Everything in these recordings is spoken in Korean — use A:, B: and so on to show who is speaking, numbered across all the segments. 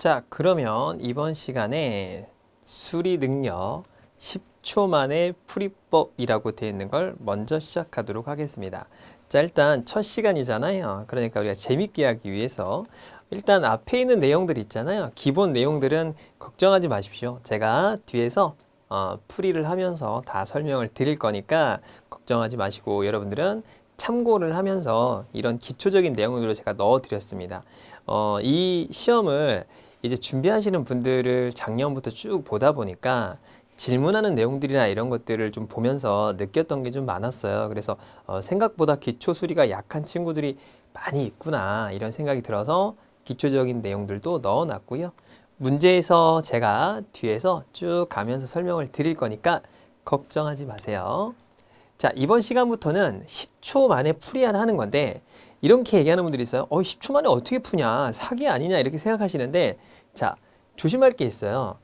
A: 자, 그러면 이번 시간에 수리 능력 10초 만에 풀이법이라고 되어 있는 걸 먼저 시작하도록 하겠습니다. 자, 일단 첫 시간이잖아요. 그러니까 우리가 재밌게 하기 위해서 일단 앞에 있는 내용들 있잖아요. 기본 내용들은 걱정하지 마십시오. 제가 뒤에서 어, 풀이를 하면서 다 설명을 드릴 거니까 걱정하지 마시고 여러분들은 참고를 하면서 이런 기초적인 내용들을 제가 넣어드렸습니다. 어, 이 시험을 이제 준비하시는 분들을 작년부터 쭉 보다 보니까 질문하는 내용들이나 이런 것들을 좀 보면서 느꼈던 게 좀 많았어요. 그래서 어, 생각보다 기초 수리가 약한 친구들이 많이 있구나 이런 생각이 들어서 기초적인 내용들도 넣어놨고요. 문제에서 제가 뒤에서 쭉 가면서 설명을 드릴 거니까 걱정하지 마세요. 자 이번 시간부터는 10초 만에 풀이하는 건데 이렇게 얘기하는 분들이 있어요. 어, 10초 만에 어떻게 푸냐, 사기 아니냐 이렇게 생각하시는데 자, 조심할 게 있어요.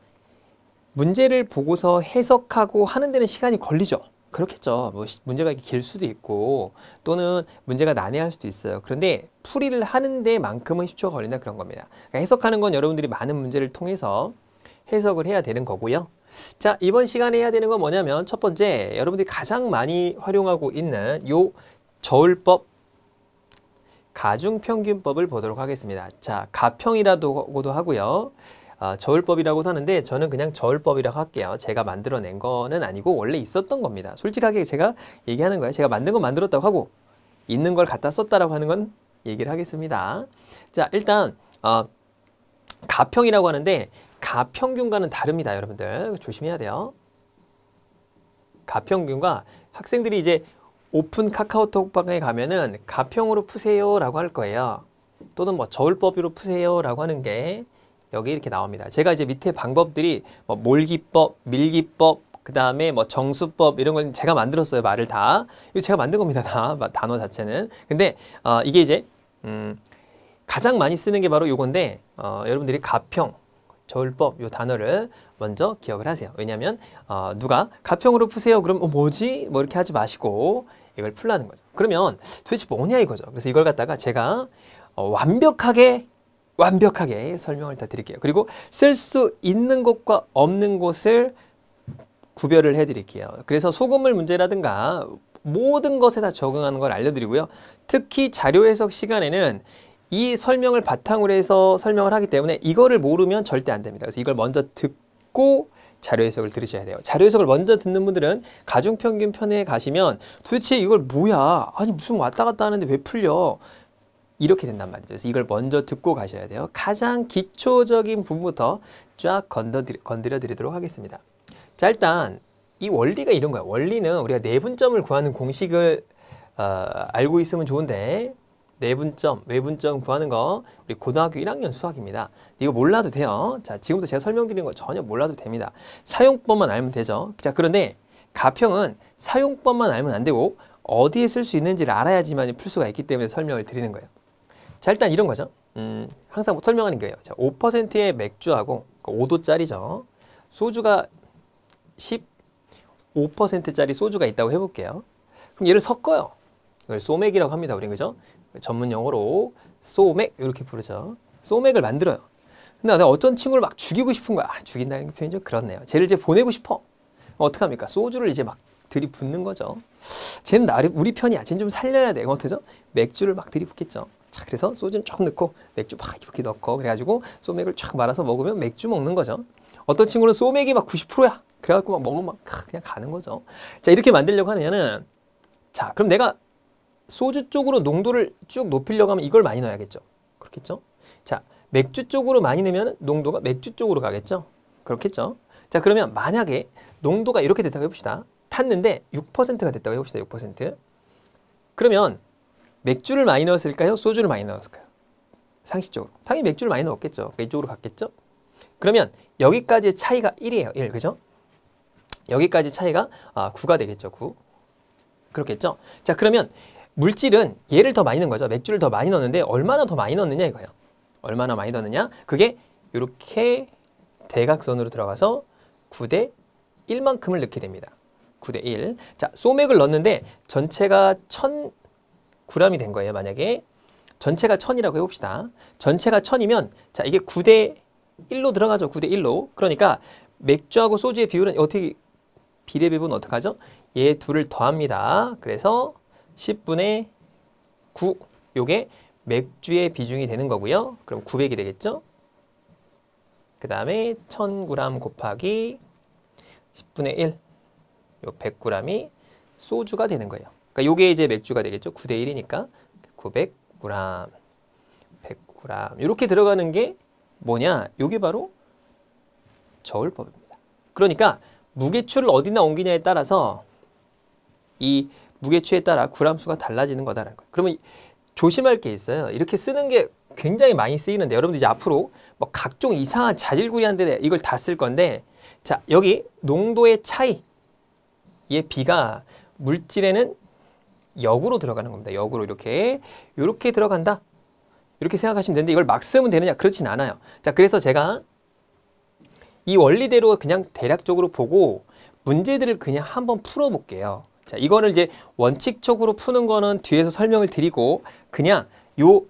A: 문제를 보고서 해석하고 하는 데는 시간이 걸리죠. 그렇겠죠. 뭐 문제가 길 수도 있고 또는 문제가 난해할 수도 있어요. 그런데 풀이를 하는 데만큼은 10초가 걸린다 그런 겁니다. 그러니까 해석하는 건 여러분들이 많은 문제를 통해서 해석을 해야 되는 거고요. 자, 이번 시간에 해야 되는 건 뭐냐면 첫 번째 여러분들이 가장 많이 활용하고 있는 요 저울법 가중평균법을 보도록 하겠습니다. 자, 가평이라고도 하고요. 어, 저울법이라고도 하는데 저는 그냥 저울법이라고 할게요. 제가 만들어낸 거는 아니고 원래 있었던 겁니다. 솔직하게 제가 얘기하는 거예요. 제가 만든 건 만들었다고 하고 있는 걸 갖다 썼다라고 하는 건 얘기를 하겠습니다. 자, 일단 어, 가평이라고 하는데 가평균과는 다릅니다. 여러분들 조심해야 돼요. 가평균과 학생들이 이제 오픈 카카오톡방에 가면은 가평으로 푸세요 라고 할 거예요. 또는 뭐 저울법으로 푸세요 라고 하는 게 여기 이렇게 나옵니다. 제가 이제 밑에 방법들이 뭐 몰기법, 밀기법, 그 다음에 뭐 정수법 이런 걸 제가 만들었어요. 말을 다. 이거 제가 만든 겁니다. 다 단어 자체는. 근데 어, 이게 이제 음, 가장 많이 쓰는 게 바로 요건데 어, 여러분들이 가평, 저울법 요 단어를 먼저 기억을 하세요. 왜냐면 어, 누가 가평으로 푸세요. 그럼 어, 뭐지? 뭐 이렇게 하지 마시고 이걸 풀라는 거죠. 그러면 도대체 뭐냐 이거죠. 그래서 이걸 갖다가 제가 어, 완벽하게 완벽하게 설명을 다 드릴게요. 그리고 쓸 수 있는 곳과 없는 곳을 구별을 해드릴게요. 그래서 소금물 문제라든가 모든 것에 다 적응하는 걸 알려드리고요. 특히 자료 해석 시간에는 이 설명을 바탕으로 해서 설명을 하기 때문에 이거를 모르면 절대 안 됩니다. 그래서 이걸 먼저 듣고 자료 해석을 들으셔야 돼요. 자료 해석을 먼저 듣는 분들은 가중평균 편에 가시면 도대체 이걸 뭐야? 아니 무슨 왔다 갔다 하는데 왜 풀려? 이렇게 된단 말이죠. 그래서 이걸 먼저 듣고 가셔야 돼요. 가장 기초적인 부분부터 쫙 건드려, 건드려 드리도록 하겠습니다. 자 일단 이 원리가 이런 거야 원리는 우리가 내분점을 네 구하는 공식을 어, 알고 있으면 좋은데 내분점, 네 외분점 네 구하는 거 우리 고등학교 1학년 수학입니다. 이거 몰라도 돼요. 자, 지금부터 제가 설명드리는 거 전혀 몰라도 됩니다. 사용법만 알면 되죠. 자, 그런데 가평은 사용법만 알면 안 되고 어디에 쓸 수 있는지를 알아야지만 풀 수가 있기 때문에 설명을 드리는 거예요. 자, 일단 이런 거죠. 음, 항상 설명하는 거예요. 자, 5%의 맥주하고 5도짜리죠. 그러니까 소주가 15%짜리 소주가 있다고 해볼게요. 그럼 얘를 섞어요. 이걸 소맥이라고 합니다. 우린 그죠? 전문 용어로 소맥 이렇게 부르죠. 소맥을 만들어요. 근데 내가 어떤 친구를 막 죽이고 싶은 거야. 아, 죽인다는 표현이 죠 그렇네요. 쟤를 이제 보내고 싶어. 어떡합니까? 소주를 이제 막 들이붓는 거죠. 쟤는 나를 우리 편이야. 쟤는 좀 살려야 돼. 어떡하죠 맥주를 막 들이붓겠죠. 자, 그래서 소주는 쫙 넣고 맥주 막 이렇게 넣고 그래가지고 소맥을 쫙 말아서 먹으면 맥주 먹는 거죠. 어떤 친구는 소맥이 막 90%야. 그래갖고 막 먹으면 막 그냥 가는 거죠. 자, 이렇게 만들려고 하면은 자, 그럼 내가 소주 쪽으로 농도를 쭉 높이려고 하면 이걸 많이 넣어야겠죠. 그렇겠죠? 자, 맥주 쪽으로 많이 넣으면 농도가 맥주 쪽으로 가겠죠. 그렇겠죠? 자, 그러면 만약에 농도가 이렇게 됐다고 해봅시다. 탔는데 6%가 됐다고 해봅시다. 6%. 그러면 맥주를 많이 넣었을까요? 소주를 많이 넣었을까요? 상식적으로. 당연히 맥주를 많이 넣었겠죠. 그 이쪽으로 갔겠죠? 그러면 여기까지의 차이가 1이에요. 1, 그죠? 여기까지 차이가 아, 9가 되겠죠. 9. 그렇겠죠? 자, 그러면 물질은 얘를 더 많이 넣은 거죠. 맥주를 더 많이 넣는데 었 얼마나 더 많이 넣느냐 이거예요. 얼마나 많이 넣느냐? 그게 이렇게 대각선으로 들어가서 9대 1만큼을 넣게 됩니다. 9대 1. 자, 소맥을 넣었는데 전체가 1000g이 된 거예요. 만약에 전체가 1000이라고 해봅시다. 전체가 1000이면 자, 이게 9대 1로 들어가죠. 9대 1로. 그러니까 맥주하고 소주의 비율은 어떻게 비례 배분 어떻게 하죠? 얘 둘을 더합니다. 그래서 10분의 9 요게 맥주의 비중이 되는 거고요. 그럼 900이 되겠죠? 그 다음에 1000g 곱하기 10분의 1, 요 100g이 소주가 되는 거예요. 그러니까 요게 이제 맥주가 되겠죠? 9대 1이니까 900g, 100g 이렇게 들어가는 게 뭐냐? 요게 바로 저울법입니다. 그러니까 무게추를 어디나 옮기냐에 따라서 이 무게추에 따라 구람수가 달라지는 거다라는 거예요. 그러면 조심할 게 있어요. 이렇게 쓰는 게 굉장히 많이 쓰이는데 여러분들 이제 앞으로 뭐 각종 이상한 자질구리한데 이걸 다 쓸 건데 자 여기 농도의 차이 얘비가 물질에는 역으로 들어가는 겁니다. 역으로 이렇게 이렇게 들어간다. 이렇게 생각하시면 되는데 이걸 막 쓰면 되느냐 그렇진 않아요. 자 그래서 제가 이 원리대로 그냥 대략적으로 보고 문제들을 그냥 한번 풀어볼게요. 자, 이거를 이제 원칙적으로 푸는 거는 뒤에서 설명을 드리고 그냥 요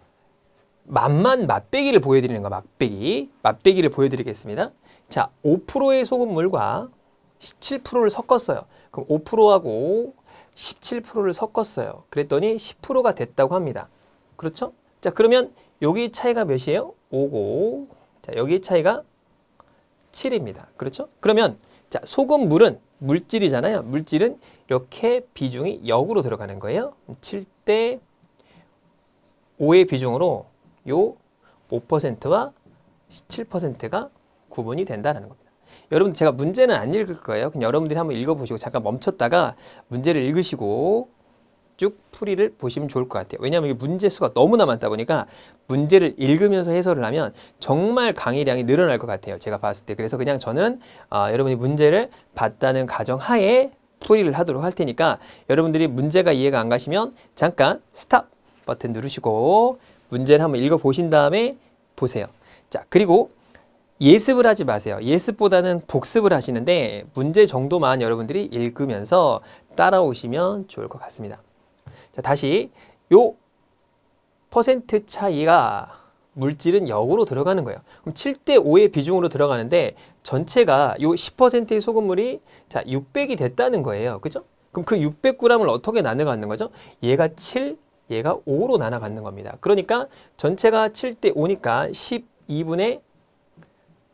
A: 맛만 맛배기를 보여드리는 거 맛배기 맛배기를 보여드리겠습니다. 자, 5%의 소금물과 17%를 섞었어요. 그럼 5%하고 17%를 섞었어요. 그랬더니 10%가 됐다고 합니다. 그렇죠? 자, 그러면 여기 차이가 몇이에요? 5고 자, 여기 차이가 7입니다. 그렇죠? 그러면 자, 소금물은 물질이잖아요. 물질은 이렇게 비중이 역으로 들어가는 거예요. 7대 5의 비중으로 요 5%와 17%가 구분이 된다는 겁니다. 여러분 제가 문제는 안 읽을 거예요. 그냥 여러분들이 한번 읽어보시고 잠깐 멈췄다가 문제를 읽으시고 쭉 풀이를 보시면 좋을 것 같아요. 왜냐하면 이게 문제 수가 너무나 많다 보니까 문제를 읽으면서 해설을 하면 정말 강의량이 늘어날 것 같아요. 제가 봤을 때. 그래서 그냥 저는 아, 여러분이 문제를 봤다는 가정하에 풀이를 하도록 할 테니까 여러분들이 문제가 이해가 안 가시면 잠깐 스탑 버튼 누르시고 문제를 한번 읽어보신 다음에 보세요. 자 그리고 예습을 하지 마세요. 예습보다는 복습을 하시는데 문제 정도만 여러분들이 읽으면서 따라오시면 좋을 것 같습니다. 자, 다시 요 퍼센트 차이가 물질은 역으로 들어가는 거예요. 그럼 7대 5의 비중으로 들어가는데 전체가 요 10%의 소금물이 자 600이 됐다는 거예요. 그죠? 그럼 그 600g을 어떻게 나눠 갖는 거죠? 얘가 7, 얘가 5로 나눠 갖는 겁니다. 그러니까 전체가 7대 5니까 12분의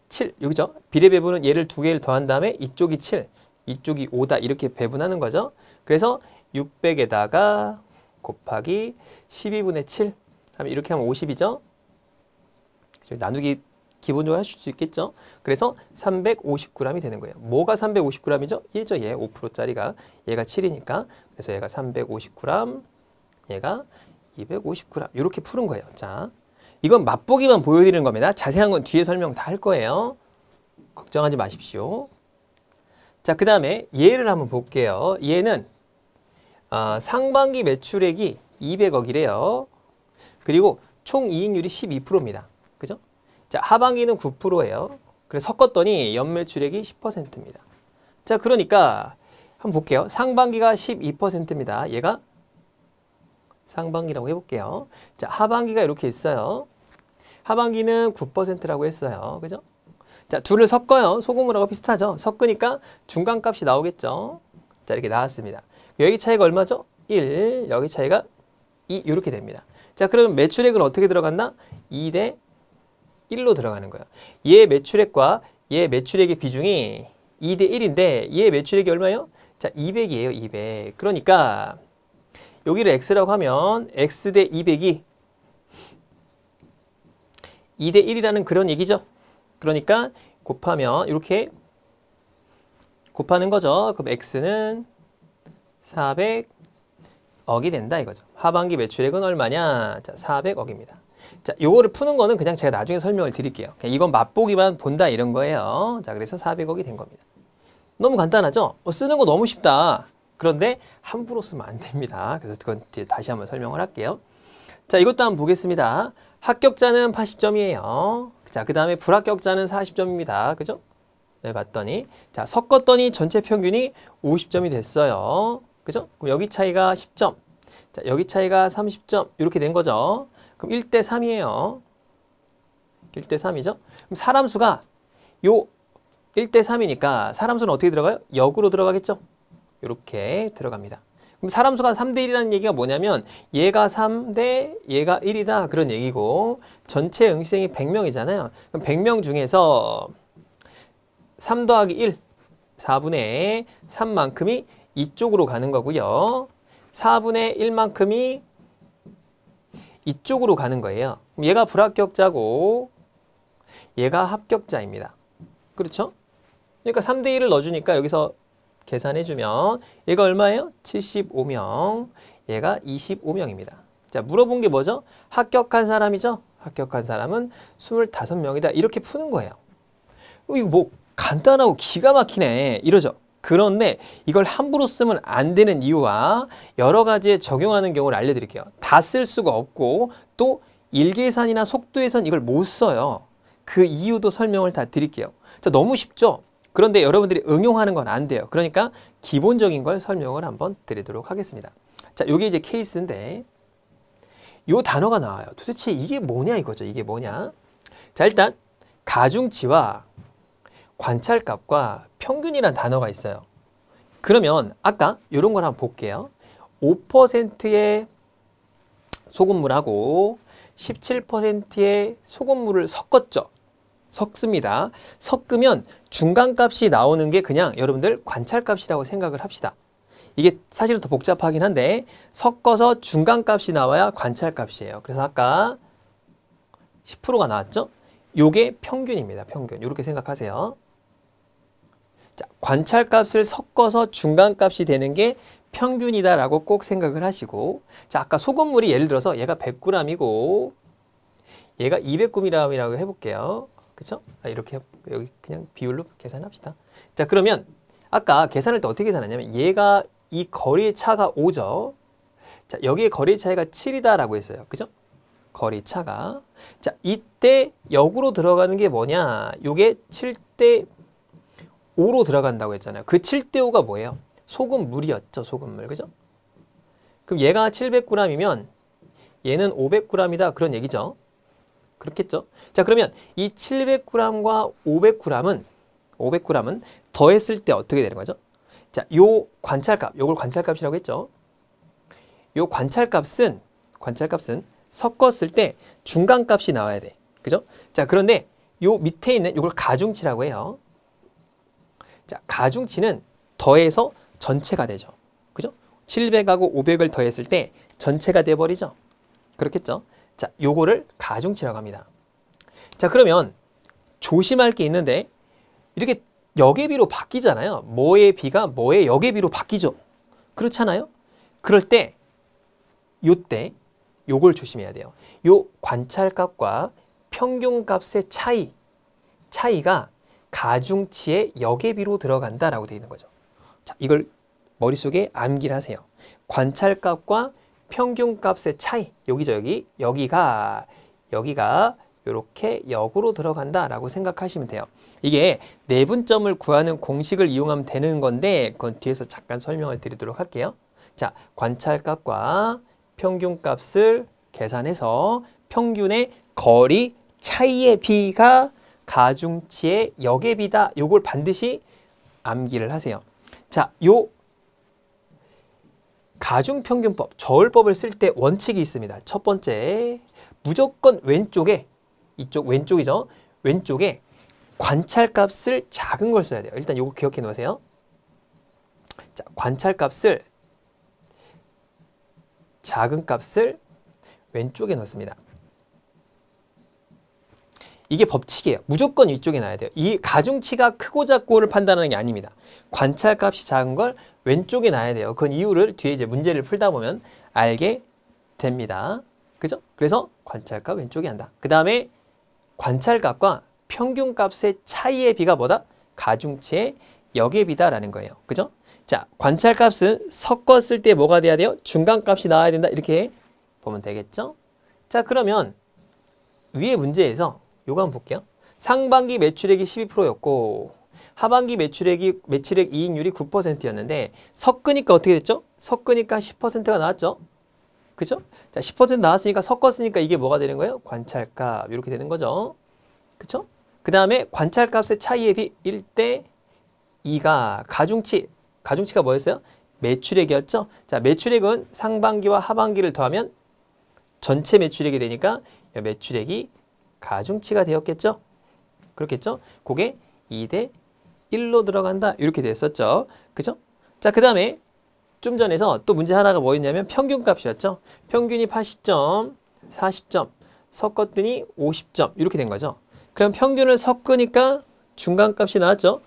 A: 7, 여기죠? 비례 배분은 얘를 두 개를 더한 다음에 이쪽이 7, 이쪽이 5다 이렇게 배분하는 거죠. 그래서 600에다가 곱하기 12분의 7 하면 이렇게 하면 50이죠. 그렇죠? 나누기 기본적으로 하실 수 있겠죠. 그래서 3 5 0 g 이 되는 거예요. 뭐가 3 5 0 g 이죠 얘죠. 얘 5%짜리가 얘가 7이니까 그래서 얘가 3 5 0 g 얘가 250g 이렇게 푸는 거예요. 자, 이건 맛보기만 보여드리는 겁니다. 자세한 건 뒤에 설명 다 할 거예요. 걱정하지 마십시오. 자, 그 다음에 얘를 한번 볼게요. 얘는 아, 상반기 매출액이 200억이래요. 그리고 총 이익률이 12%입니다. 그죠? 자, 하반기는 9%예요. 그래서 섞었더니 연매출액이 10%입니다. 자, 그러니까 한번 볼게요. 상반기가 12%입니다. 얘가 상반기라고 해볼게요. 자, 하반기가 이렇게 있어요. 하반기는 9%라고 했어요. 그죠? 자, 둘을 섞어요. 소금물하고 비슷하죠? 섞으니까 중간값이 나오겠죠? 자, 이렇게 나왔습니다. 여기 차이가 얼마죠? 1, 여기 차이가 2 이렇게 됩니다. 자 그럼 매출액은 어떻게 들어갔나? 2대 1로 들어가는 거예요얘 매출액과 얘 매출액의 비중이 2대 1인데 얘 매출액이 얼마예요? 자 200이에요 200. 그러니까 여기를 x라고 하면 x 대 200이 2대 1이라는 그런 얘기죠. 그러니까 곱하면 이렇게 곱하는 거죠. 그럼 x는 400억이 된다 이거죠. 하반기 매출액은 얼마냐? 자, 400억입니다. 자, 요거를 푸는 거는 그냥 제가 나중에 설명을 드릴게요. 이건 맛보기만 본다 이런 거예요. 자, 그래서 400억이 된 겁니다. 너무 간단하죠? 어, 쓰는 거 너무 쉽다. 그런데 함부로 쓰면 안 됩니다. 그래서 그건 이제 다시 한번 설명을 할게요. 자, 이것도 한번 보겠습니다. 합격자는 80점이에요. 자, 그 다음에 불합격자는 40점입니다. 그죠? 네, 봤더니 자, 섞었더니 전체 평균이 50점이 됐어요. 그죠? 그럼 여기 차이가 10점. 자, 여기 차이가 30점. 이렇게 된 거죠. 그럼 1대 3이에요. 1대 3이죠. 그럼 사람 수가 요 1대 3이니까 사람 수는 어떻게 들어가요? 역으로 들어가겠죠. 이렇게 들어갑니다. 그럼 사람 수가 3대 1이라는 얘기가 뭐냐면 얘가 3대 얘가 1이다 그런 얘기고 전체 응시생이 100명이잖아요. 그럼 100명 중에서 3 더하기 1, 4분의 3만큼이 이쪽으로 가는 거고요. 4분의 1만큼이 이쪽으로 가는 거예요. 얘가 불합격자고 얘가 합격자입니다. 그렇죠? 그러니까 3대 1을 넣어주니까 여기서 계산해주면 얘가 얼마예요? 75명, 얘가 25명입니다. 자 물어본 게 뭐죠? 합격한 사람이죠? 합격한 사람은 25명이다. 이렇게 푸는 거예요. 어, 이거 뭐 간단하고 기가 막히네. 이러죠? 그런데 이걸 함부로 쓰면 안 되는 이유와 여러 가지에 적용하는 경우를 알려드릴게요. 다 쓸 수가 없고 또 일계산이나 속도에선 이걸 못 써요. 그 이유도 설명을 다 드릴게요. 자, 너무 쉽죠? 그런데 여러분들이 응용하는 건 안 돼요. 그러니까 기본적인 걸 설명을 한번 드리도록 하겠습니다. 자, 요게 이제 케이스인데 요 단어가 나와요. 도대체 이게 뭐냐 이거죠. 이게 뭐냐? 자, 일단 가중치와 관찰값과 평균이란 단어가 있어요. 그러면 아까 이런 걸 한번 볼게요. 5%의 소금물하고 17%의 소금물을 섞었죠. 섞습니다. 섞으면 중간값이 나오는 게 그냥 여러분들 관찰값이라고 생각을 합시다. 이게 사실은 더 복잡하긴 한데 섞어서 중간값이 나와야 관찰값이에요. 그래서 아까 10%가 나왔죠? 요게 평균입니다. 평균. 이렇게 생각하세요. 자, 관찰값을 섞어서 중간값이 되는 게 평균이다라고 꼭 생각을 하시고 자 아까 소금물이 예를 들어서 얘가 100g이고 얘가 200g이라고 해볼게요. 그쵸? 아, 이렇게 여기 그냥 비율로 계산합시다. 자 그러면 아까 계산할 때 어떻게 계산하냐면 얘가 이 거리의 차가 5죠. 자 여기에 거리의 차이가 7이다라고 했어요. 그죠? 거리 차가. 자 이때 역으로 들어가는 게 뭐냐. 요게 7대 5로 들어간다고 했잖아요. 그 7대 5가 뭐예요? 소금물이었죠. 소금물. 그죠? 그럼 얘가 700g이면 얘는 500g이다. 그런 얘기죠. 그렇겠죠? 자, 그러면 이 700g과 500g은 500g은 더했을 때 어떻게 되는 거죠? 자, 요 관찰값, 요걸 관찰값이라고 했죠. 요 관찰값은 관찰값은 섞었을 때 중간값이 나와야 돼. 그죠? 자, 그런데 요 밑에 있는 요걸 가중치라고 해요. 자, 가중치는 더해서 전체가 되죠. 그죠? 700하고 500을 더했을 때 전체가 돼버리죠. 그렇겠죠? 자, 요거를 가중치라고 합니다. 자, 그러면 조심할 게 있는데 이렇게 역의비로 바뀌잖아요. 뭐의 비가 뭐의 역의비로 바뀌죠. 그렇잖아요. 그럴 때 요때 요걸 조심해야 돼요. 요 관찰값과 평균값의 차이 차이가 가중치의 역계비로 들어간다라고 되어 있는 거죠. 자, 이걸 머릿속에 암기하세요. 를 관찰값과 평균값의 차이, 여기죠, 여기, 여기가, 여기가 이렇게 역으로 들어간다라고 생각하시면 돼요. 이게 내분점을 구하는 공식을 이용하면 되는 건데 그건 뒤에서 잠깐 설명을 드리도록 할게요. 자, 관찰값과 평균값을 계산해서 평균의 거리 차이의 비가 가중치의 역앱비다 요걸 반드시 암기를 하세요. 자, 요 가중평균법, 저울법을 쓸 때 원칙이 있습니다. 첫 번째, 무조건 왼쪽에, 이쪽 왼쪽이죠. 왼쪽에 관찰값을 작은 걸 써야 돼요. 일단 요거 기억해 놓으세요. 자, 관찰값을 작은 값을 왼쪽에 넣습니다. 이게 법칙이에요. 무조건 위쪽에 놔야 돼요. 이 가중치가 크고 작고를 판단하는 게 아닙니다. 관찰값이 작은 걸 왼쪽에 놔야 돼요. 그 이유를 뒤에 이제 문제를 풀다 보면 알게 됩니다. 그죠? 그래서 관찰값 왼쪽에 한다. 그 다음에 관찰값과 평균값의 차이의 비가 뭐다? 가중치의 역의 비다라는 거예요. 그죠? 자, 관찰값은 섞었을 때 뭐가 돼야 돼요? 중간값이 나와야 된다. 이렇게 보면 되겠죠? 자, 그러면 위에 문제에서 요거 한번 볼게요. 상반기 매출액이 12%였고 하반기 매출액이 매출액 이익률이 9%였는데 섞으니까 어떻게 됐죠? 섞으니까 10%가 나왔죠. 그죠? 자, 10% 나왔으니까 섞었으니까 이게 뭐가 되는 거예요? 관찰값 이렇게 되는 거죠. 그쵸? 그 다음에 관찰값의 차이에 비 1대 2가 가중치 가중치가 뭐였어요? 매출액이었죠. 자, 매출액은 상반기와 하반기를 더하면 전체 매출액이 되니까 매출액이 가중치가 되었겠죠? 그렇겠죠? 그게 2대 1로 들어간다. 이렇게 됐었죠. 그죠? 자, 그 다음에 좀 전에서 또 문제 하나가 뭐였냐면 평균값이었죠. 평균이 80점, 40점, 섞었더니 50점 이렇게 된 거죠. 그럼 평균을 섞으니까 중간값이 나왔죠.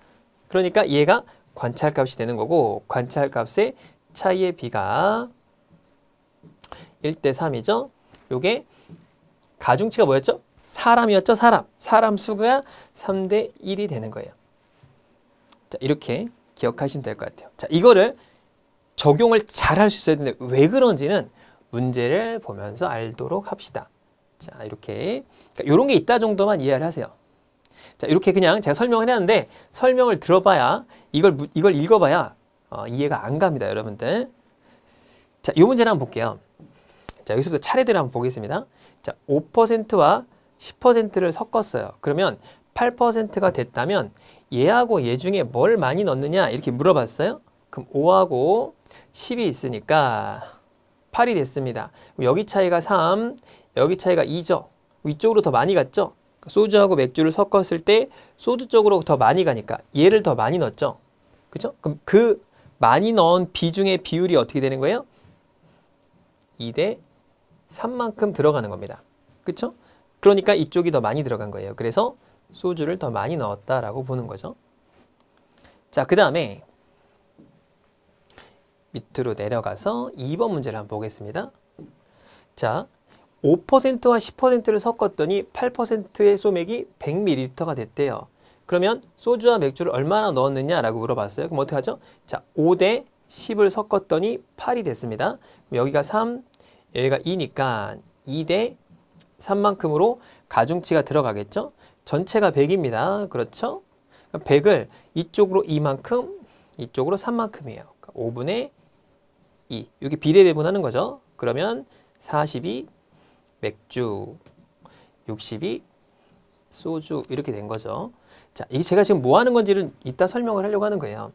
A: 그러니까 얘가 관찰값이 되는 거고 관찰값의 차이의 비가 1대 3이죠. 요게 가중치가 뭐였죠? 사람이었죠? 사람. 사람 수가 3대 1이 되는 거예요. 자, 이렇게 기억하시면 될 것 같아요. 자, 이거를 적용을 잘 할 수 있어야 되는데 왜 그런지는 문제를 보면서 알도록 합시다. 자, 이렇게 그러니까 이런 게 있다 정도만 이해를 하세요. 자, 이렇게 그냥 제가 설명을 해 했는데 설명을 들어봐야 이걸 이걸 읽어봐야 어, 이해가 안 갑니다, 여러분들. 자, 이 문제를 한번 볼게요. 자, 여기서부터 차례대로 한번 보겠습니다. 자, 5%와 10%를 섞었어요. 그러면 8%가 됐다면 얘하고 얘 중에 뭘 많이 넣느냐 이렇게 물어봤어요. 그럼 5하고 10이 있으니까 8이 됐습니다. 여기 차이가 3, 여기 차이가 2죠. 위쪽으로 더 많이 갔죠? 그러니까 소주하고 맥주를 섞었을 때 소주 쪽으로 더 많이 가니까 얘를 더 많이 넣었죠. 그죠? 그럼 그 많이 넣은 비중의 비율이 어떻게 되는 거예요? 2대 3만큼 들어가는 겁니다. 그쵸? 그러니까 이쪽이 더 많이 들어간 거예요. 그래서 소주를 더 많이 넣었다라고 보는 거죠. 자, 그 다음에 밑으로 내려가서 2번 문제를 한번 보겠습니다. 자, 5%와 10%를 섞었더니 8%의 소맥이 100ml가 됐대요. 그러면 소주와 맥주를 얼마나 넣었느냐라고 물어봤어요. 그럼 어떻게 하죠? 자, 5대 10을 섞었더니 8이 됐습니다. 여기가 3, 여기가 2니까 2대 3만큼으로 가중치가 들어가겠죠? 전체가 100입니다. 그렇죠? 100을 그러니까 이쪽으로 2만큼, 이쪽으로 3만큼이에요. 5분의 그러니까 2. 여기 비례 배분하는 거죠. 그러면 4 2 맥주, 6 2 소주 이렇게 된 거죠. 자, 이 제가 지금 뭐 하는 건지를 이따 설명을 하려고 하는 거예요.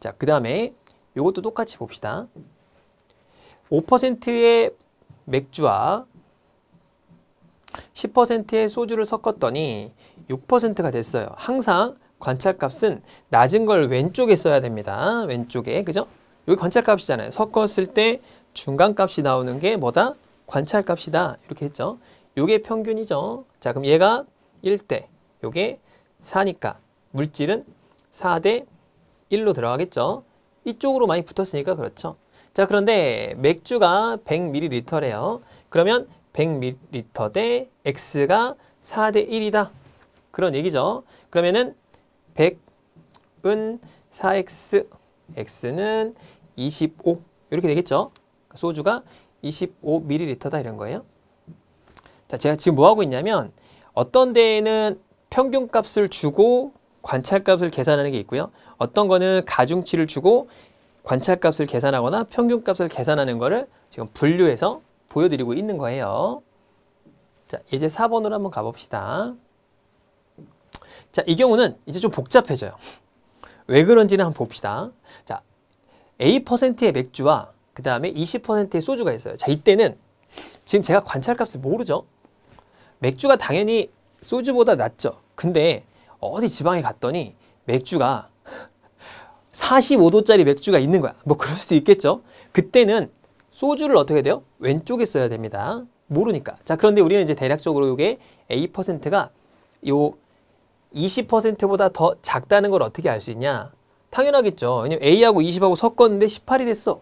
A: 자, 그 다음에 이것도 똑같이 봅시다. 5%의 맥주와 10%의 소주를 섞었더니 6%가 됐어요. 항상 관찰값은 낮은 걸 왼쪽에 써야 됩니다. 왼쪽에 그죠? 여기 관찰값이잖아요. 섞었을 때 중간값이 나오는 게 뭐다? 관찰값이다. 이렇게 했죠. 요게 평균이죠. 자 그럼 얘가 1대 요게 4니까 물질은 4대 1로 들어가겠죠. 이쪽으로 많이 붙었으니까 그렇죠. 자 그런데 맥주가 100ml래요. 그러면 100ml 대 X가 4 대 1이다. 그런 얘기죠. 그러면은 100은 4X, X는 25 이렇게 되겠죠. 그러니까 소주가 25ml다 이런 거예요. 자, 제가 지금 뭐 하고 있냐면 어떤 데에는 평균값을 주고 관찰값을 계산하는 게 있고요. 어떤 거는 가중치를 주고 관찰값을 계산하거나 평균값을 계산하는 거를 지금 분류해서 보여드리고 있는 거예요. 자, 예제 4번으로 한번 가봅시다. 자, 이 경우는 이제 좀 복잡해져요. 왜 그런지는 한번 봅시다. 자, A%의 맥주와 그 다음에 20%의 소주가 있어요. 자, 이때는 지금 제가 관찰값을 모르죠. 맥주가 당연히 소주보다 낮죠. 근데 어디 지방에 갔더니 맥주가 45도짜리 맥주가 있는 거야. 뭐 그럴 수도 있겠죠. 그때는 소주를 어떻게 돼요? 왼쪽에 써야 됩니다. 모르니까. 자, 그런데 우리는 이제 대략적으로 이게 A%가 요 20%보다 더 작다는 걸 어떻게 알 수 있냐? 당연하겠죠. 왜냐면 A하고 20하고 섞었는데 18이 됐어.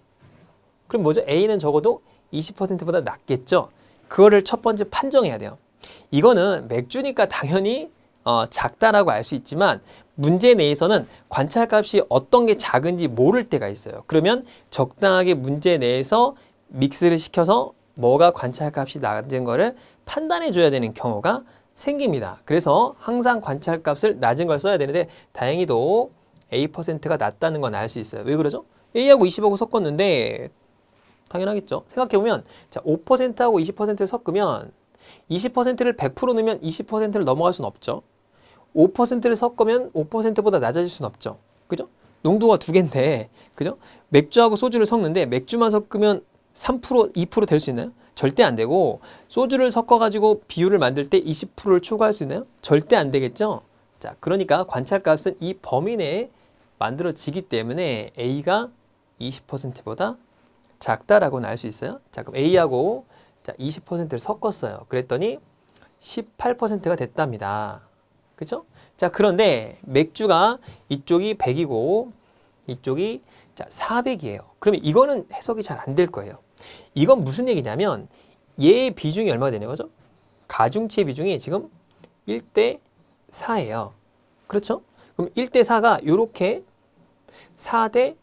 A: 그럼 뭐죠? A는 적어도 20%보다 낮겠죠. 그거를 첫 번째 판정해야 돼요. 이거는 맥주니까 당연히 어, 작다라고 알 수 있지만 문제 내에서는 관찰값이 어떤 게 작은지 모를 때가 있어요. 그러면 적당하게 문제 내에서 믹스를 시켜서 뭐가 관찰값이 낮은 거를 판단해 줘야 되는 경우가 생깁니다. 그래서 항상 관찰값을 낮은 걸 써야 되는데 다행히도 A%가 낮다는 건 알 수 있어요. 왜 그러죠? A하고 20하고 섞었는데 당연하겠죠. 생각해보면 자 5%하고 20%를 섞으면 20%를 100% 넣으면 20%를 넘어갈 수는 없죠. 5%를 섞으면 5%보다 낮아질 수는 없죠. 그죠? 농도가 두 개인데, 그죠? 맥주하고 소주를 섞는데 맥주만 섞으면 3%, 2%될 수 있나요? 절대 안 되고 소주를 섞어가지고 비율을 만들 때 20%를 초과할 수 있나요? 절대 안 되겠죠? 자, 그러니까 관찰값은 이 범위 내에 만들어지기 때문에 A가 20%보다 작다라고는 알 수 있어요. 자, 그럼 A하고 자, 20%를 섞었어요. 그랬더니 18%가 됐답니다. 그렇죠? 자, 그런데 맥주가 이쪽이 100이고 이쪽이 자, 400이에요. 그러면 이거는 해석이 잘 안 될 거예요. 이건 무슨 얘기냐면 얘의 비중이 얼마 되는 거죠? 가중치의 비중이 지금 1대 4예요. 그렇죠? 그럼 1대 4가 이렇게 4대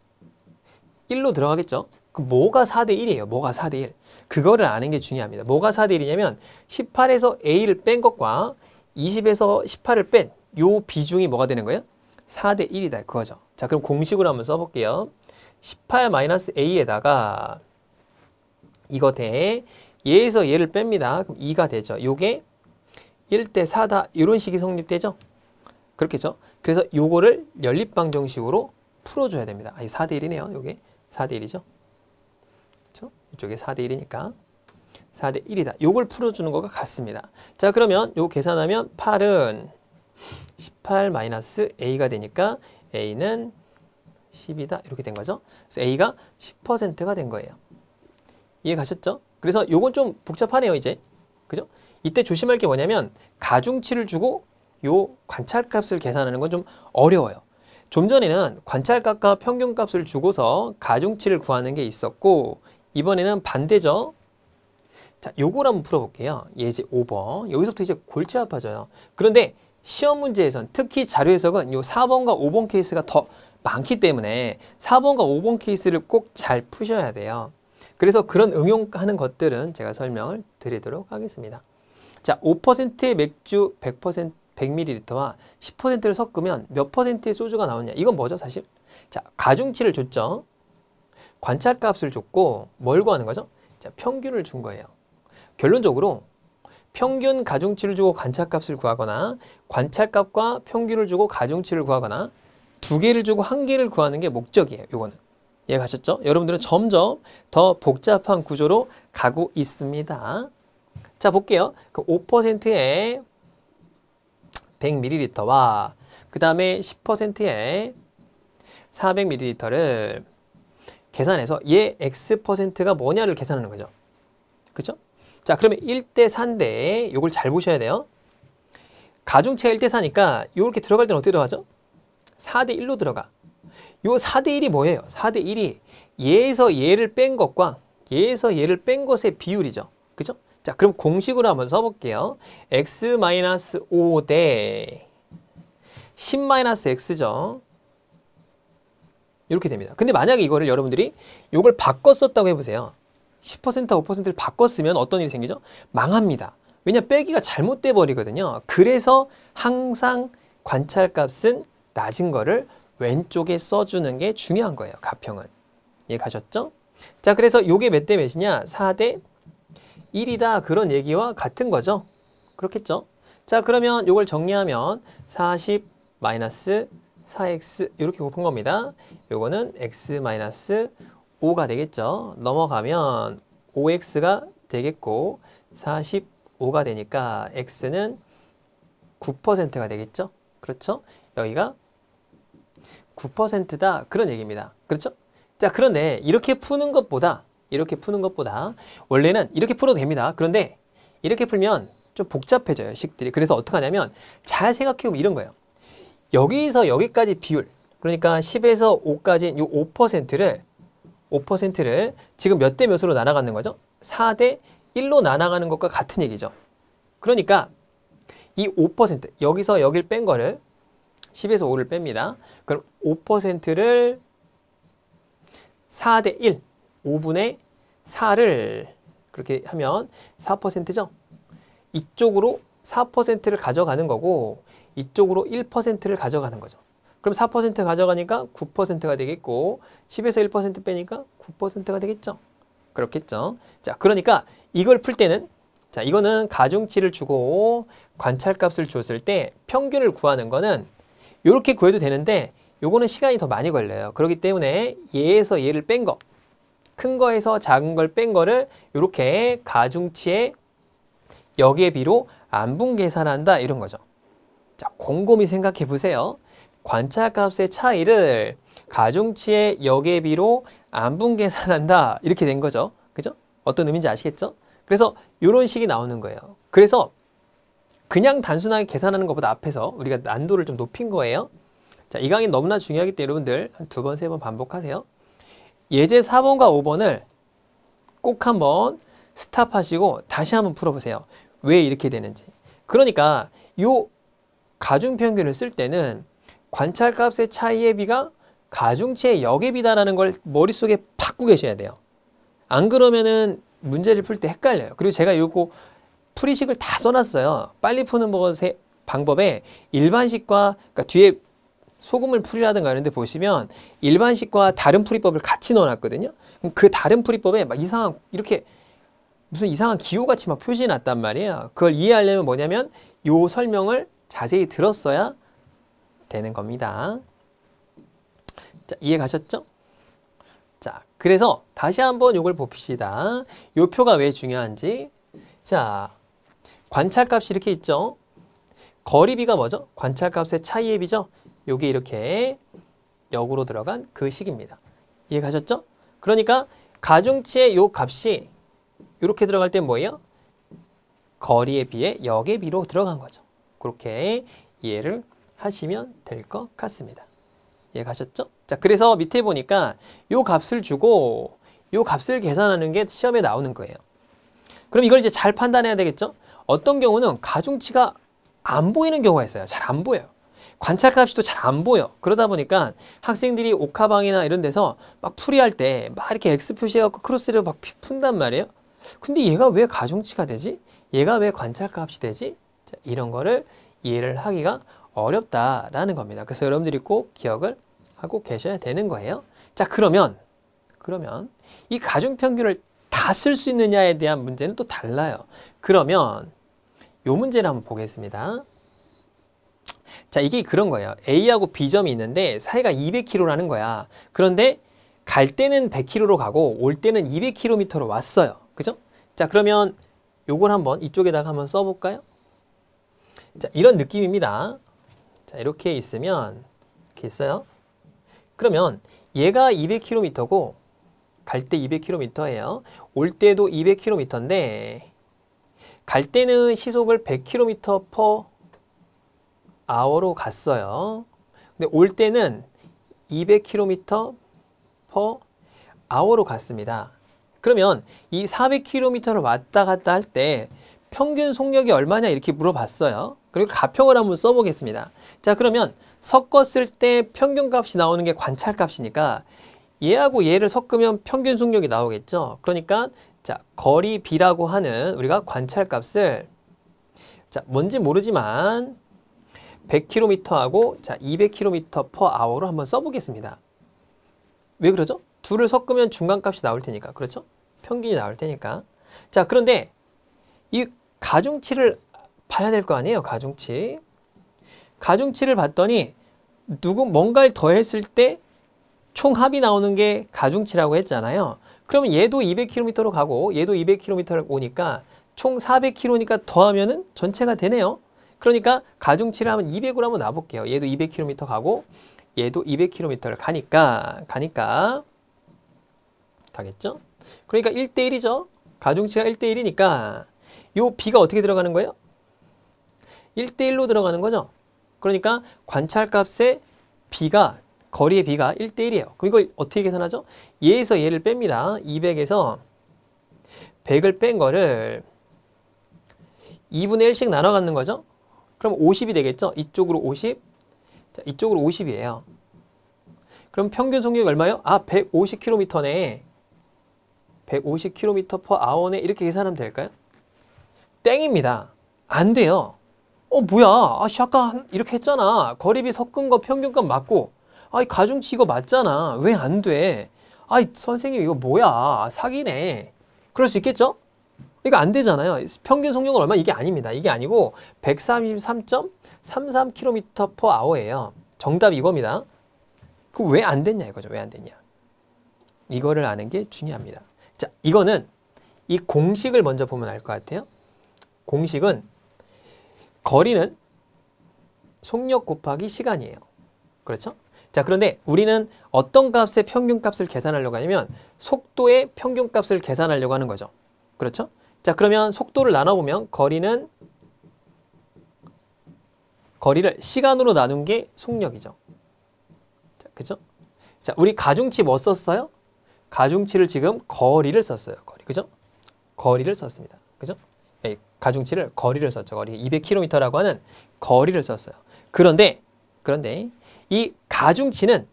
A: 1로 들어가겠죠? 그 뭐가 4대 1이에요? 뭐가 4대 1? 그거를 아는 게 중요합니다. 뭐가 4대 1이냐면 18에서 A를 뺀 것과 20에서 18을 뺀 요 비중이 뭐가 되는 거예요? 4대 1이다 그거죠. 자 그럼 공식으로 한번 써볼게요. 18-a에다가 이거 대 얘에서 얘를 뺍니다. 그럼 2가 되죠. 요게 1대 4다 이런 식이 성립되죠. 그렇겠죠. 그래서 요거를 연립방정식으로 풀어줘야 됩니다. 아 4대 1이네요. 요게 4대 1이죠. 그렇죠? 이쪽에 4대 1이니까. 4대 1이다. 요걸 풀어주는 것과 같습니다. 자 그러면 요 계산하면 8은 18 마이너스 A가 되니까 A는 10이다. 이렇게 된 거죠. 그래서 A가 10%가 된 거예요. 이해 가셨죠? 그래서 요건 좀 복잡하네요. 이제. 그죠? 이때 조심할 게 뭐냐면 가중치를 주고 요 관찰값을 계산하는 건 좀 어려워요. 좀 전에는 관찰값과 평균값을 주고서 가중치를 구하는 게 있었고 이번에는 반대죠. 자, 요걸 한번 풀어볼게요. 예제 5번. 여기서부터 이제 골치 아파져요. 그런데 시험 문제에선 특히 자료 해석은 요 4번과 5번 케이스가 더 많기 때문에 4번과 5번 케이스를 꼭 잘 푸셔야 돼요. 그래서 그런 응용하는 것들은 제가 설명을 드리도록 하겠습니다. 자, 5%의 맥주 100%, 100ml와 10%를 섞으면 몇 퍼센트의 소주가 나오냐? 이건 뭐죠, 사실? 자, 가중치를 줬죠. 관찰값을 줬고 뭘 구하는 거죠? 자, 평균을 준 거예요. 결론적으로 평균 가중치를 주고 관찰값을 구하거나 관찰값과 평균을 주고 가중치를 구하거나 두 개를 주고 한 개를 구하는 게 목적이에요. 요거는. 이해가셨죠? 여러분들은 점점 더 복잡한 구조로 가고 있습니다. 자 볼게요. 그 5%의 100ml와 그 다음에 10%의 400ml를 계산해서 얘 x%가 뭐냐를 계산하는 거죠. 그렇죠? 자, 그러면 1대 4인데 이걸 잘 보셔야 돼요. 가중치가 1대 4니까 이렇게 들어갈 때는 어떻게 들어가죠? 4대 1로 들어가. 이 4대 1이 뭐예요? 4대 1이 얘에서 얘를 뺀 것과 얘에서 얘를 뺀 것의 비율이죠. 그죠? 자, 그럼 공식으로 한번 써볼게요. x-5대 10-x죠. 이렇게 됩니다. 근데 만약에 이거를 여러분들이 이걸 바꿨었다고 해보세요. 1 0 5%를 바꿨으면 어떤 일이 생기죠? 망합니다. 왜냐 빼기가 잘못돼 버리거든요. 그래서 항상 관찰값은 낮은 거를 왼쪽에 써주는 게 중요한 거예요. 가평은. 이해가셨죠? 예, 자 그래서 요게 몇 대 몇이냐? 4 대 1이다 그런 얘기와 같은 거죠. 그렇겠죠? 자 그러면 요걸 정리하면 40 마이너스 4x 이렇게 곱한 겁니다. 요거는 x 마이너스 5가 되겠죠. 넘어가면 5x가 되겠고 45가 되니까 x는 9%가 되겠죠. 그렇죠? 여기가 9%다 그런 얘기입니다. 그렇죠? 자 그런데 이렇게 푸는 것보다 이렇게 푸는 것보다 원래는 이렇게 풀어도 됩니다. 그런데 이렇게 풀면 좀 복잡해져요. 식들이. 그래서 어떻게 하냐면 잘 생각해보면 이런 거예요. 여기서 여기까지 비율 그러니까 10에서 5까지이 5%를 5%를 지금 몇 대 몇으로 날아가는 거죠? 4 대 1로 날아가는 것과 같은 얘기죠. 그러니까 이 5% 여기서 여길 뺀 거를 10에서 5를 뺍니다. 그럼 5%를 4 대 1, 5분의 4를 그렇게 하면 4%죠? 이쪽으로 4%를 가져가는 거고 이쪽으로 1%를 가져가는 거죠. 그럼 4% 가져가니까 9%가 되겠고 10에서 1% 빼니까 9%가 되겠죠. 그렇겠죠. 자, 그러니까 이걸 풀 때는 자, 이거는 가중치를 주고 관찰값을 줬을 때 평균을 구하는 거는 이렇게 구해도 되는데 요거는 시간이 더 많이 걸려요. 그렇기 때문에 얘에서 얘를 뺀 거, 큰 거에서 작은 걸 뺀 거를 이렇게 가중치의 역의 비로 안분 계산한다 이런 거죠. 자, 곰곰이 생각해 보세요. 관찰값의 차이를 가중치의 역계비로 안분 계산한다 이렇게 된 거죠. 그죠? 어떤 의미인지 아시겠죠? 그래서 이런 식이 나오는 거예요. 그래서 그냥 단순하게 계산하는 것보다 앞에서 우리가 난도를 좀 높인 거예요. 자, 이 강의 너무나 중요하기 때문에 여러분들 한 두 번, 세 번 반복하세요. 예제 4번과 5번을 꼭 한번 스탑하시고 다시 한번 풀어보세요. 왜 이렇게 되는지. 그러니까 요 가중평균을 쓸 때는 관찰값의 차이의 비가 가중치의 역의 비다라는 걸 머릿속에 바꾸 계셔야 돼요. 안 그러면은 문제를 풀 때 헷갈려요. 그리고 제가 이거 풀이식을 다 써놨어요. 빨리 푸는 방법에 일반식과 그러니까 뒤에 소금을 풀이라든가 하는데 보시면 일반식과 다른 풀이법을 같이 넣어놨거든요. 그그 다른 풀이법에 막 이상한 이렇게 무슨 이상한 기호같이 막 표시해 놨단 말이에요. 그걸 이해하려면 뭐냐면 요 설명을 자세히 들었어야 되는 겁니다. 자, 이해 가셨죠? 자, 그래서 다시 한번 이걸 봅시다. 요 표가 왜 중요한지. 자, 관찰값이 이렇게 있죠. 거리비가 뭐죠? 관찰값의 차이의 비죠. 요게 이렇게 역으로 들어간 그 식입니다. 이해 가셨죠? 그러니까 가중치의 요 값이 이렇게 들어갈 땐 뭐예요? 거리에 비해 역의 비로 들어간 거죠. 그렇게 이해를 하시면 될 것 같습니다. 이해 예, 가셨죠? 자, 그래서 밑에 보니까 요 값을 주고 요 값을 계산하는 게 시험에 나오는 거예요. 그럼 이걸 이제 잘 판단해야 되겠죠? 어떤 경우는 가중치가 안 보이는 경우가 있어요. 잘 안 보여요. 관찰값이 또잘안 보여. 그러다 보니까 학생들이 옥하방이나 이런 데서 막 풀이할 때 막 이렇게 X 표시해갖고 크로스를 막 푼단 말이에요. 근데 얘가 왜 가중치가 되지? 얘가 왜 관찰값이 되지? 자, 이런 거를 이해를 하기가 어렵다라는 겁니다. 그래서 여러분들이 꼭 기억을 하고 계셔야 되는 거예요. 자 그러면 그러면 이 가중평균을 다 쓸 수 있느냐에 대한 문제는 또 달라요. 그러면 요 문제를 한번 보겠습니다. 자 이게 그런 거예요. A하고 B점이 있는데 사이가 200km라는 거야. 그런데 갈 때는 100km로 가고 올 때는 200km로 왔어요. 그죠? 자 그러면 요걸 한번 이쪽에다가 한번 써볼까요? 자, 이런 느낌입니다. 자, 이렇게 있으면 이렇게 있어요. 그러면 얘가 200km고 갈 때 200km예요. 올 때도 200km인데 갈 때는 시속을 100km per hour로 갔어요. 근데 올 때는 200km per hour로 갔습니다. 그러면 이 400km를 왔다 갔다 할 때 평균 속력이 얼마냐 이렇게 물어봤어요. 그리고 가평을 한번 써보겠습니다. 자 그러면 섞었을 때 평균값이 나오는 게 관찰값이니까 얘하고 얘를 섞으면 평균 속력이 나오겠죠. 그러니까 자 거리 B라고 하는 우리가 관찰값을 자 뭔지 모르지만 100km하고 자 200km per h 로 한번 써보겠습니다. 왜 그러죠? 둘을 섞으면 중간값이 나올 테니까 그렇죠? 평균이 나올 테니까 자 그런데 이 가중치를 봐야 될 거 아니에요. 가중치. 가중치를 봤더니 누구 뭔가를 더했을 때 총합이 나오는 게 가중치라고 했잖아요. 그러면 얘도 200km로 가고 얘도 200km를 오니까 총 400km니까 더하면 은 전체가 되네요. 그러니까 가중치를 하면 200으로 한번 놔볼게요. 얘도 200km 가고 얘도 200km를 가니까 가니까 가겠죠? 그러니까 1대1이죠. 가중치가 1대1이니까 요 B가 어떻게 들어가는 거예요? 1대1로 들어가는 거죠. 그러니까 관찰값의 b가 거리의 b가 1대1이에요. 그럼 이걸 어떻게 계산하죠? 얘에서 얘를 뺍니다. 200에서 100을 뺀 거를 2분의 1씩 나눠 갖는 거죠. 그럼 50이 되겠죠? 이쪽으로 50, 자, 이쪽으로 50이에요. 그럼 평균 속력이 얼마요? 아, 150km네. 150km per hour네. 이렇게 계산하면 될까요? 땡입니다. 안 돼요. 어 뭐야 아씨 아까 이렇게 했잖아 거리비 섞은 거 평균값 맞고 아이 가중치 이거 맞잖아 왜 안 돼? 아이 선생님 이거 뭐야 아, 사기네 그럴 수 있겠죠? 이거 안 되잖아요. 평균 속력은 얼마? 이게 아닙니다. 이게 아니고 133.33km/h예요. 정답 이겁니다. 그 왜 안 됐냐 이거죠. 왜 안 됐냐. 이거를 아는 게 중요합니다. 자, 이거는 이 공식을 먼저 보면 알 것 같아요. 공식은 거리는 속력 곱하기 시간이에요. 그렇죠? 자 그런데 우리는 어떤 값의 평균값을 계산하려고 하냐면 속도의 평균값을 계산하려고 하는 거죠. 그렇죠? 자 그러면 속도를 나눠보면 거리는 거리를 시간으로 나눈 게 속력이죠. 자, 그죠? 자, 우리 가중치 뭐 썼어요? 가중치를 지금 거리를 썼어요. 거리, 그죠? 거리를 썼습니다. 그죠? 예, 가중치를 거리를 썼죠. 거리 200km라고 하는 거리를 썼어요. 그런데 그런데 이 가중치는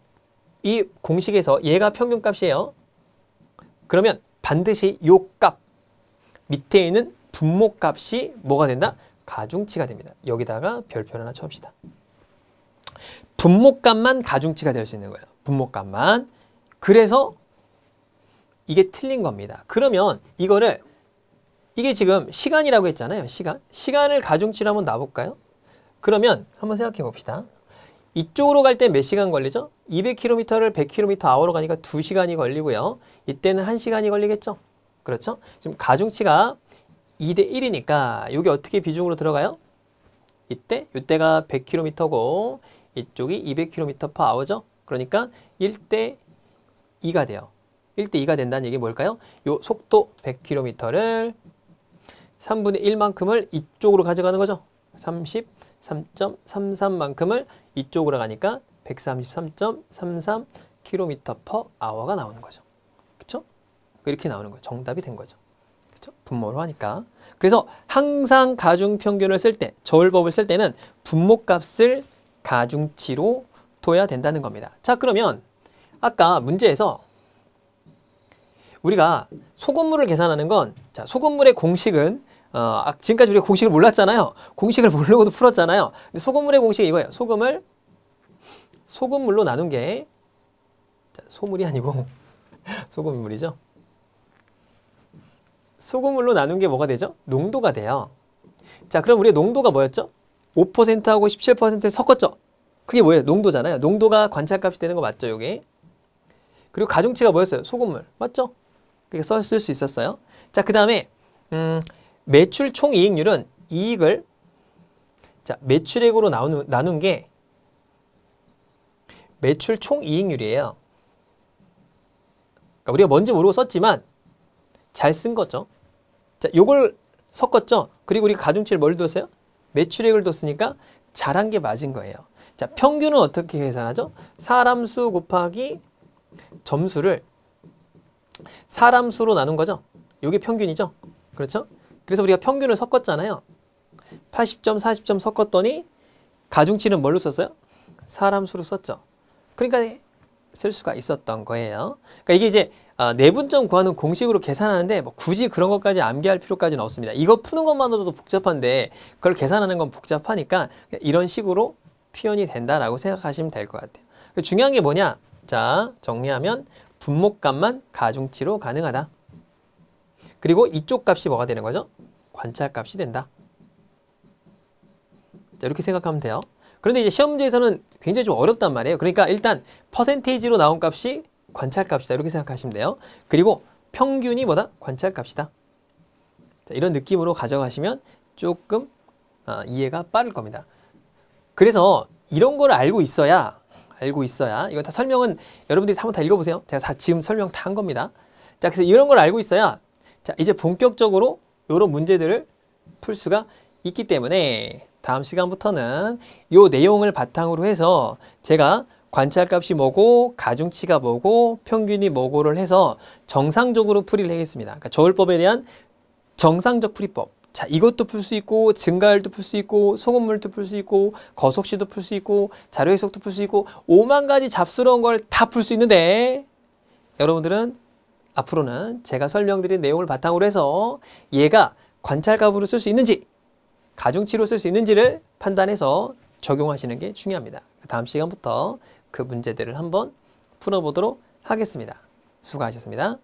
A: 이 공식에서 얘가 평균값이에요. 그러면 반드시 요 값 밑에 있는 분모값이 뭐가 된다? 가중치가 됩니다. 여기다가 별표 하나 쳐봅시다. 분모값만 가중치가 될 수 있는 거예요. 분모값만. 그래서 이게 틀린 겁니다. 그러면 이거를 이게 지금 시간이라고 했잖아요. 시간. 시간을 가중치로 한번 놔볼까요? 그러면 한번 생각해 봅시다. 이쪽으로 갈 때 몇 시간 걸리죠? 200km를 100km 아워로 가니까 2시간이 걸리고요. 이때는 1시간이 걸리겠죠? 그렇죠? 지금 가중치가 2대 1이니까 이게 어떻게 비중으로 들어가요? 이때, 이때가 100km고 이쪽이 200km p e h 죠 그러니까 1대 2가 돼요. 1대 2가 된다는 얘기 뭘까요? 요 속도 100km를 3분의 1만큼을 이쪽으로 가져가는 거죠. 33.33만큼을 이쪽으로 가니까 133.33km/h가 나오는 거죠. 그렇죠? 이렇게 나오는 거예요. 정답이 된 거죠. 그렇죠? 분모로 하니까. 그래서 항상 가중평균을 쓸 때, 저울법을 쓸 때는 분모값을 가중치로 둬야 된다는 겁니다. 자, 그러면 아까 문제에서 우리가 소금물을 계산하는 건 자, 소금물의 공식은 어, 아, 지금까지 우리가 공식을 몰랐잖아요. 공식을 모르고도 풀었잖아요. 근데 소금물의 공식이 이거예요. 소금을 소금물로 나눈 게 소물이 아니고 소금물이죠. 소금물로 나눈 게 뭐가 되죠? 농도가 돼요. 자, 그럼 우리의 농도가 뭐였죠? 5%하고 17%를 섞었죠? 그게 뭐예요? 농도잖아요. 농도가 관찰값이 되는 거 맞죠, 이게 그리고 가중치가 뭐였어요? 소금물. 맞죠? 그렇게 쓸수 있었어요. 자, 그 다음에 음, 매출 총이익률은 이익을 자 매출액으로 나누, 나눈 게 매출 총이익률이에요. 그러니까 우리가 뭔지 모르고 썼지만 잘 쓴 거죠. 자, 요걸 섞었죠. 그리고 우리 가중치를 뭘 뒀어요? 매출액을 뒀으니까 잘한 게 맞은 거예요. 자, 평균은 어떻게 계산하죠? 사람 수 곱하기 점수를 사람 수로 나눈 거죠. 요게 평균이죠. 그렇죠? 그래서 우리가 평균을 섞었잖아요. 80점, 40점 섞었더니 가중치는 뭘로 썼어요? 사람 수로 썼죠. 그러니까 쓸 수가 있었던 거예요. 그러니까 이게 이제 어, 내분점 구하는 공식으로 계산하는데 뭐 굳이 그런 것까지 암기할 필요까지는 없습니다. 이거 푸는 것만으로도 복잡한데 그걸 계산하는 건 복잡하니까 이런 식으로 표현이 된다라고 생각하시면 될 것 같아요. 중요한 게 뭐냐? 자, 정리하면 분모값만 가중치로 가능하다. 그리고 이쪽 값이 뭐가 되는 거죠? 관찰값이 된다. 자, 이렇게 생각하면 돼요. 그런데 이제 시험 문제에서는 굉장히 좀 어렵단 말이에요. 그러니까 일단 퍼센테이지로 나온 값이 관찰값이다. 이렇게 생각하시면 돼요. 그리고 평균이 뭐다? 관찰값이다. 자, 이런 느낌으로 가져가시면 조금 어, 이해가 빠를 겁니다. 그래서 이런 걸 알고 있어야 알고 있어야 이거 다 설명은 여러분들이 한번 다 읽어보세요. 제가 다 지금 설명 다 한 겁니다. 자 그래서 이런 걸 알고 있어야 자, 이제 본격적으로 이런 문제들을 풀 수가 있기 때문에 다음 시간부터는 이 내용을 바탕으로 해서 제가 관찰값이 뭐고 가중치가 뭐고 평균이 뭐고를 해서 정상적으로 풀이를 하겠습니다. 그러니까 저울법에 대한 정상적 풀이법. 자 이것도 풀 수 있고 증가율도 풀 수 있고 소금물도 풀 수 있고 거속시도 풀 수 있고 자료 해석도 풀 수 있고 5만 가지 잡스러운 걸 다 풀 수 있는데 여러분들은 앞으로는 제가 설명드린 내용을 바탕으로 해서 얘가 관찰값으로 쓸 수 있는지 가중치로 쓸 수 있는지를 판단해서 적용하시는 게 중요합니다. 그 다음 시간부터 그 문제들을 한번 풀어보도록 하겠습니다. 수고하셨습니다.